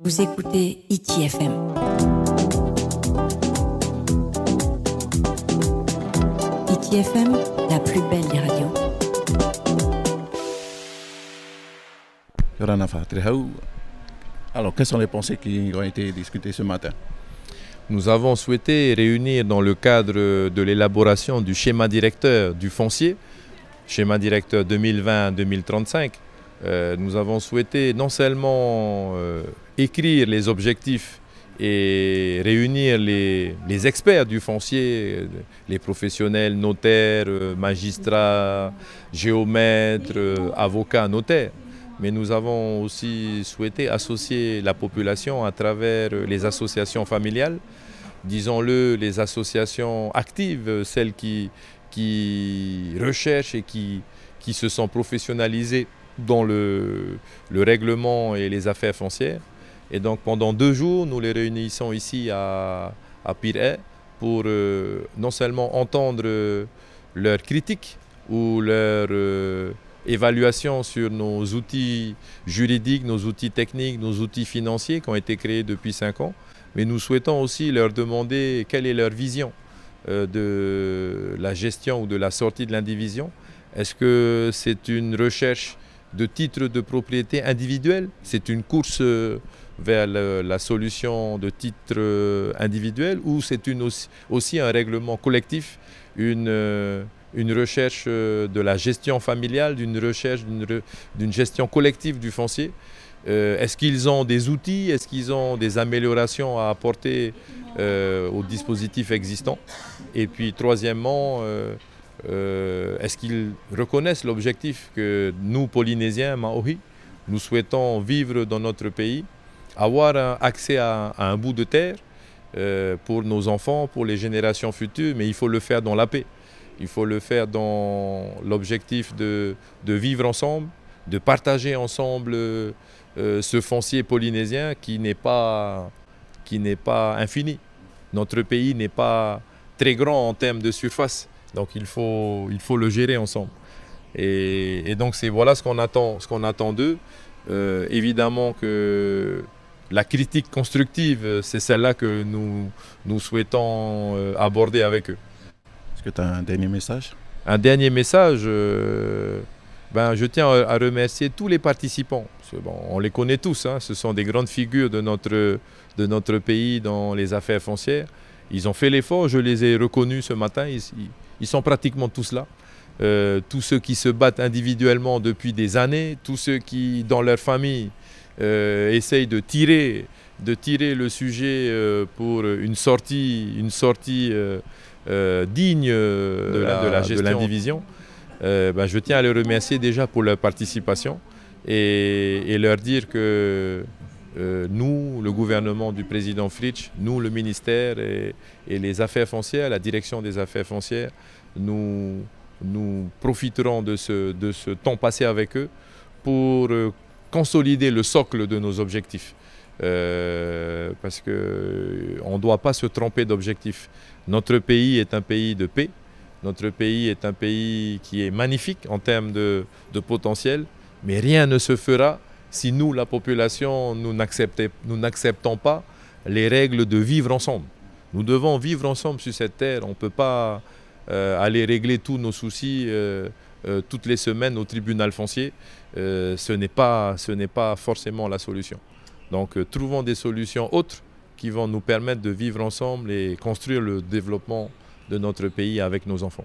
Vous écoutez ITFM. ITFM, la plus belle des radios. Alors, quelles sont les pensées qui ont été discutées ce matin Nous avons souhaité réunir dans le cadre de l'élaboration du schéma directeur du foncier, schéma directeur 2020-2035, euh, nous avons souhaité non seulement euh, écrire les objectifs et réunir les, experts du foncier, les professionnels, notaires, euh, magistrats, géomètres, euh, avocats, notaires. Mais nous avons aussi souhaité associer la population à travers euh, les associations familiales, disons-le, les associations actives, celles qui, qui recherchent et qui, qui se sont professionnalisées dans le règlement et les affaires foncières. Et donc pendant deux jours, nous les réunissons ici à, à pour euh, non seulement entendre euh, leurs critiques ou leur euh, évaluation sur nos outils juridiques, nos outils techniques, nos outils financiers qui ont été créés depuis cinq ans, mais nous souhaitons aussi leur demander quelle est leur vision de la gestion ou de la sortie de l'indivision. Est-ce que c'est une recherche de titres de propriété individuelle C'est une course vers la solution de titre euh, individuel ou c'est aussi, un règlement collectif, une, euh, recherche euh, de la gestion familiale, d'une recherche d'une gestion collective du foncier Est-ce qu'ils ont des outils Est-ce qu'ils ont des améliorations à apporter aux dispositifs existants Et puis troisièmement, est-ce qu'ils reconnaissent l'objectif que nous, Polynésiens, Maoris, nous souhaitons vivre dans notre pays avoir accès à, un bout de terre euh, pour nos enfants, pour les générations futures, mais il faut le faire dans la paix. Il faut le faire dans l'objectif de, vivre ensemble, de partager ensemble euh, ce foncier polynésien qui n'est pas, pas infini. Notre pays n'est pas très grand en termes de surface, donc il faut, il faut le gérer ensemble. Et, donc voilà ce qu'on attend, ce attend d'eux. Euh, évidemment que la critique constructive, euh, c'est celle-là que nous, souhaitons euh, aborder avec eux. Est-ce que tu as un dernier message Un dernier message, euh, ben, je tiens à remercier tous les participants. on les connaît tous, hein. ce sont des grandes figures de notre, de notre pays dans les affaires foncières. Ils ont fait l'effort, je les ai reconnus ce matin, ils, ils sont pratiquement tous là. tous ceux qui se battent individuellement depuis des années, tous ceux qui, dans leur famille, euh, essaye de tirer, de tirer le sujet euh, pour une sortie, une sortie euh, digne de, la, de, la, gestion. de ben, je tiens à les remercier déjà pour leur participation et, leur dire que nous, le gouvernement du président Fritsch, nous, le ministère et, les affaires foncières, la direction des affaires foncières, nous, nous profiterons de ce, de ce temps passé avec eux pour consolider le socle de nos objectifs. Euh, parce qu'on euh, ne doit pas se tromper d'objectifs. Notre pays est un pays de paix, notre pays est un pays qui est magnifique en termes de, potentiel, mais rien ne se fera si nous, la population, nous n'acceptons pas les règles de vivre ensemble. Nous devons vivre ensemble sur cette terre, on ne peut pas euh, aller régler tous nos soucis. Euh, toutes les semaines au tribunal foncier, euh, ce n'est pas, forcément la solution. Donc euh, trouvons des solutions autres qui vont nous permettre de vivre ensemble et construire le développement de notre pays avec nos enfants.